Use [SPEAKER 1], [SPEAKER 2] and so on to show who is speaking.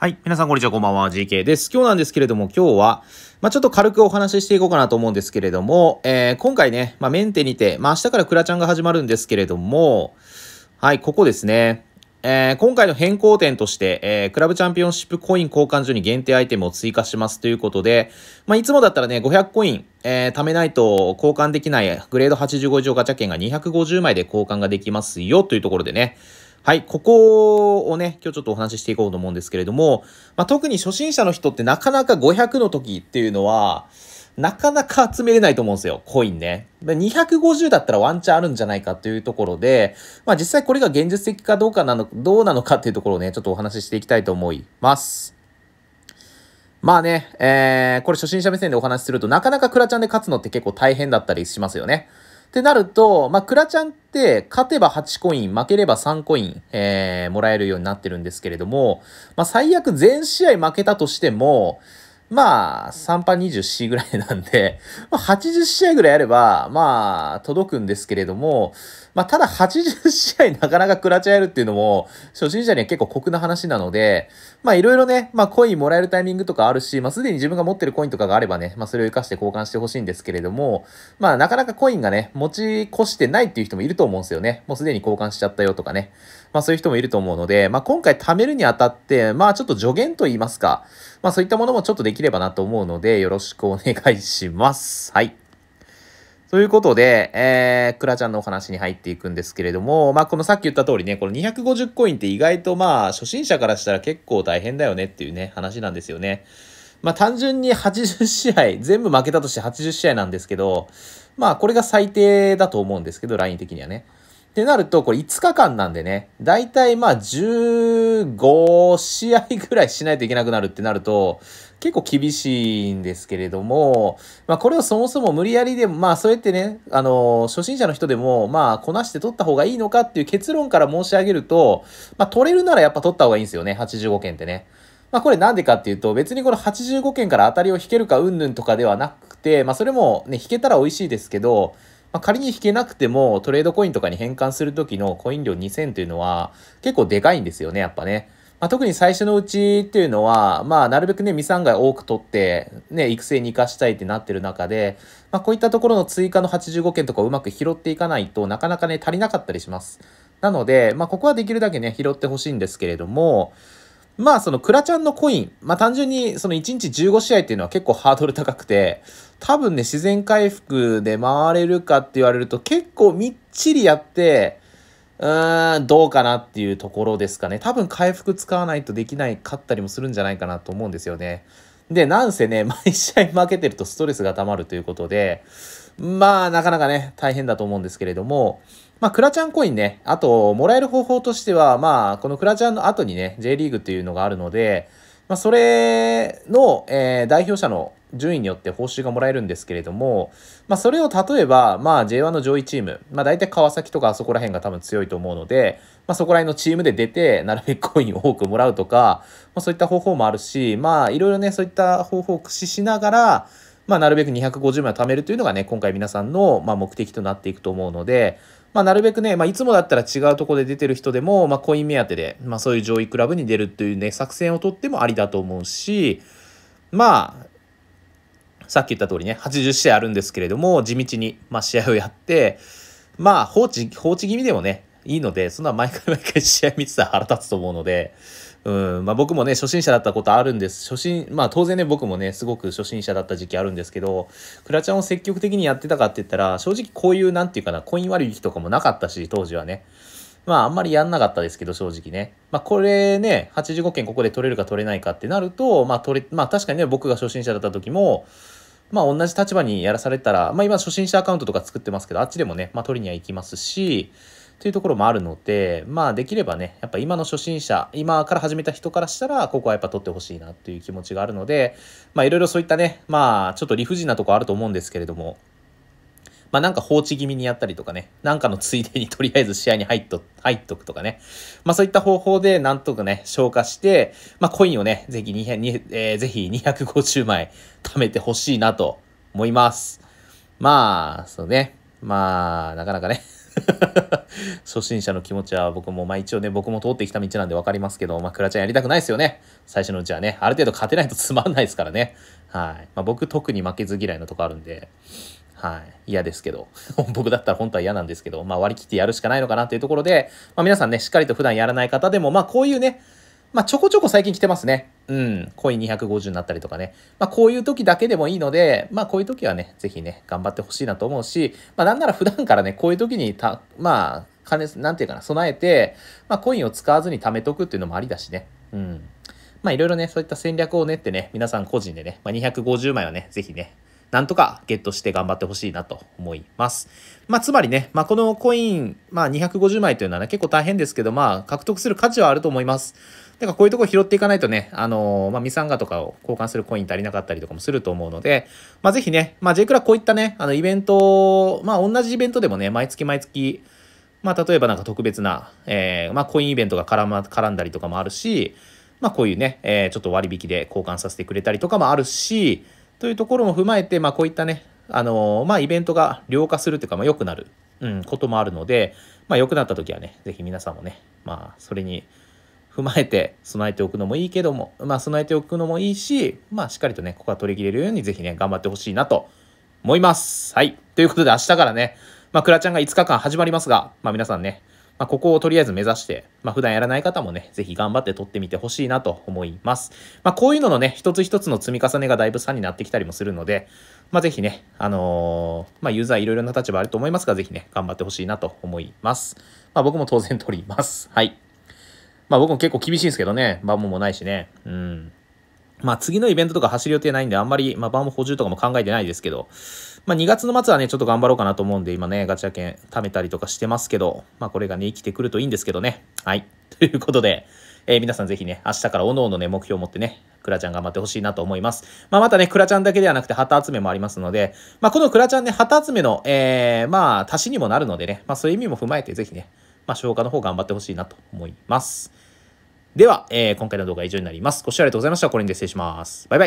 [SPEAKER 1] はい。皆さん、こんにちは。こんばんは。GK です。今日なんですけれども、今日は、まあ、ちょっと軽くお話ししていこうかなと思うんですけれども、えー、今回ね、まあ、メンテにて、まあ、明日からクラちゃんが始まるんですけれども、はい、ここですね。えー、今回の変更点として、えー、クラブチャンピオンシップコイン交換所に限定アイテムを追加しますということで、まあ、いつもだったらね、500コイン、えー、貯めないと交換できないグレード85以上ガチャ券が250枚で交換ができますよというところでね、はい、ここをね、今日ちょっとお話ししていこうと思うんですけれども、まあ、特に初心者の人ってなかなか500の時っていうのは、なかなか集めれないと思うんですよ、コインね。250だったらワンチャンあるんじゃないかというところで、まあ実際これが現実的かどうかなの、どうなのかっていうところをね、ちょっとお話ししていきたいと思います。まあね、えー、これ初心者目線でお話しすると、なかなかクラチャンで勝つのって結構大変だったりしますよね。ってなると、まあ、クラちゃんって勝てば8コイン、負ければ3コイン、えー、もらえるようになってるんですけれども、まあ、最悪全試合負けたとしても、まあ、3パ 20C ぐらいなんで、まあ、80試合ぐらいあれば、まあ、届くんですけれども、まあ、ただ80試合なかなか食らっちゃえるっていうのも、初心者には結構酷な話なので、まあ、いろいろね、まあ、コインもらえるタイミングとかあるし、まあ、すでに自分が持ってるコインとかがあればね、まあ、それを活かして交換してほしいんですけれども、まあ、なかなかコインがね、持ち越してないっていう人もいると思うんですよね。もうすでに交換しちゃったよとかね。まあそういう人もいると思うので、まあ今回貯めるにあたって、まあちょっと助言と言いますか、まあそういったものもちょっとできればなと思うので、よろしくお願いします。はい。ということで、えー、クラちゃんのお話に入っていくんですけれども、まあ、このさっき言った通りね、この250コインって意外とまあ、初心者からしたら結構大変だよねっていうね、話なんですよね。まあ、単純に80試合、全部負けたとして80試合なんですけど、まあ、これが最低だと思うんですけど、ライン的にはね。ってなると、これ5日間なんでね、だいたいまあ15試合ぐらいしないといけなくなるってなると、結構厳しいんですけれども、まあこれをそもそも無理やりでも、まあそうやってね、あの、初心者の人でも、まあこなして取った方がいいのかっていう結論から申し上げると、まあ取れるならやっぱ取った方がいいんですよね、85件ってね。まあこれなんでかっていうと、別にこの85件から当たりを引けるかうんぬんとかではなくて、まあそれもね、引けたら美味しいですけど、まあ、仮に引けなくてもトレードコインとかに変換する時のコイン量2000というのは結構でかいんですよね、やっぱね。まあ、特に最初のうちっていうのは、まあ、なるべくね、未産外多く取って、ね、育成に活かしたいってなってる中で、まあ、こういったところの追加の85件とかをうまく拾っていかないとなかなかね、足りなかったりします。なので、まあ、ここはできるだけね、拾ってほしいんですけれども、まあそのクラちゃんのコイン、まあ単純にその1日15試合っていうのは結構ハードル高くて、多分ね、自然回復で回れるかって言われると結構みっちりやって、うーん、どうかなっていうところですかね。多分回復使わないとできないかったりもするんじゃないかなと思うんですよね。で、なんせね、毎試合負けてるとストレスが溜まるということで、まあなかなかね、大変だと思うんですけれども、まあ、クラチャンコインね、あと、もらえる方法としては、まあ、このクラチャンの後にね、J リーグっていうのがあるので、まあ、それの、えー、代表者の順位によって報酬がもらえるんですけれども、まあ、それを例えば、まあ、J1 の上位チーム、まあ、大体川崎とかあそこら辺が多分強いと思うので、まあ、そこら辺のチームで出て、なるべくコインを多くもらうとか、まあ、そういった方法もあるし、まあ、いろいろね、そういった方法を駆使しながら、まあ、なるべく250枚を貯めるというのがね、今回皆さんの、ま目的となっていくと思うので、まあ、なるべくね、まあ、いつもだったら違うとこで出てる人でも、まあ、コイン目当てで、まあ、そういう上位クラブに出るというね、作戦をとってもありだと思うし、まあ、さっき言った通りね、80試合あるんですけれども、地道に、ま試合をやって、まあ、放置、放置気味でもね、いいので、そんな毎回毎回試合見てたら腹立つと思うので、うん、まあ、僕もね、初心者だったことあるんです。初心、まあ当然ね、僕もね、すごく初心者だった時期あるんですけど、クラちゃんを積極的にやってたかって言ったら、正直こういう、なんていうかな、コイン割引とかもなかったし、当時はね。まあ、あんまりやんなかったですけど、正直ね。まあ、これね、85件ここで取れるか取れないかってなると、まあ、取れ、まあ、確かにね、僕が初心者だった時も、まあ、同じ立場にやらされたら、まあ、今、初心者アカウントとか作ってますけど、あっちでもね、まあ、取りには行きますし、というところもあるので、まあできればね、やっぱ今の初心者、今から始めた人からしたら、ここはやっぱ取ってほしいなという気持ちがあるので、まあいろいろそういったね、まあちょっと理不尽なとこあると思うんですけれども、まあなんか放置気味にやったりとかね、なんかのついでにとりあえず試合に入っと、入っとくとかね。まあそういった方法でなんとかね、消化して、まあコインをね、ぜひ200、えー、ぜひ250枚貯めてほしいなと思います。まあ、そうね。まあ、なかなかね 初心者の気持ちは僕も、まあ一応ね、僕も通ってきた道なんで分かりますけど、まあクラちゃんやりたくないですよね。最初のうちはね、ある程度勝てないとつまんないですからね。はい。まあ僕特に負けず嫌いのとこあるんで、はい。嫌ですけど、僕だったら本当は嫌なんですけど、まあ割り切ってやるしかないのかなというところで、まあ皆さんね、しっかりと普段やらない方でも、まあこういうね、まあちょこちょこ最近来てますね。うん、コイン250になったりとかね。まあ、こういう時だけでもいいので、まあ、こういう時はね、ぜひね、頑張ってほしいなと思うし、まあ、なんなら普段からね、こういう時にた、まあ、金、なんていうかな、備えて、まあ、コインを使わずに貯めとくっていうのもありだしね。うん。まあ、いろいろね、そういった戦略を練ってね、皆さん個人でね、まあ、250枚はね、ぜひね、なんとかゲットして頑張ってほしいなと思います。まあ、つまりね、まあ、このコイン、まあ、250枚というのはね、結構大変ですけど、まあ、獲得する価値はあると思います。だからこういうとこ拾っていかないとね、あのー、まあ、ミサンガとかを交換するコイン足りなかったりとかもすると思うので、まあ、ぜひね、まあ、J クラこういったね、あの、イベント、まあ、同じイベントでもね、毎月毎月、まあ、例えばなんか特別な、えー、まあ、コインイベントが絡,、ま、絡んだりとかもあるし、まあ、こういうね、えー、ちょっと割引で交換させてくれたりとかもあるし、というところも踏まえて、まあ、こういったね、あのー、まあ、イベントが良化するというか、まあ、良くなる、うん、こともあるので、まあ、良くなった時はね、ぜひ皆さんもね、まあ、それに踏まえて備えておくのもいいけども、まあ、備えておくのもいいし、まあ、しっかりとね、ここは取り切れるように、ぜひね、頑張ってほしいなと思います。はい。ということで、明日からね、まあ、クラちゃんが5日間始まりますが、まあ、皆さんね、まあ、ここをとりあえず目指して、まあ、普段やらない方もね、ぜひ頑張って撮ってみてほしいなと思います。まあ、こういうののね、一つ一つの積み重ねがだいぶ差になってきたりもするので、まあ、ぜひね、あのー、まあ、ユーザーいろいろな立場あると思いますが、ぜひね、頑張ってほしいなと思います。まあ、僕も当然撮ります。はい。まあ、僕も結構厳しいんですけどね、バムもないしね、うん。まあ、次のイベントとか走る予定ないんで、あんまり、まあ、バム補充とかも考えてないですけど、まあ、2月の末はね、ちょっと頑張ろうかなと思うんで、今ね、ガチャ券貯めたりとかしてますけど、まあ、これがね、生きてくるといいんですけどね。はい。ということで、えー、皆さんぜひね、明日からおのおのね、目標を持ってね、クラちゃん頑張ってほしいなと思います。まあ、またね、クラちゃんだけではなくて旗集めもありますので、まあ、このクラちゃんね、旗集めの、えー、まあ、足しにもなるのでね、まあ、そういう意味も踏まえて、ぜひね、まあ、消化の方頑張ってほしいなと思います。では、えー、今回の動画は以上になります。ご視聴ありがとうございました。これにで失礼します。バイバイ。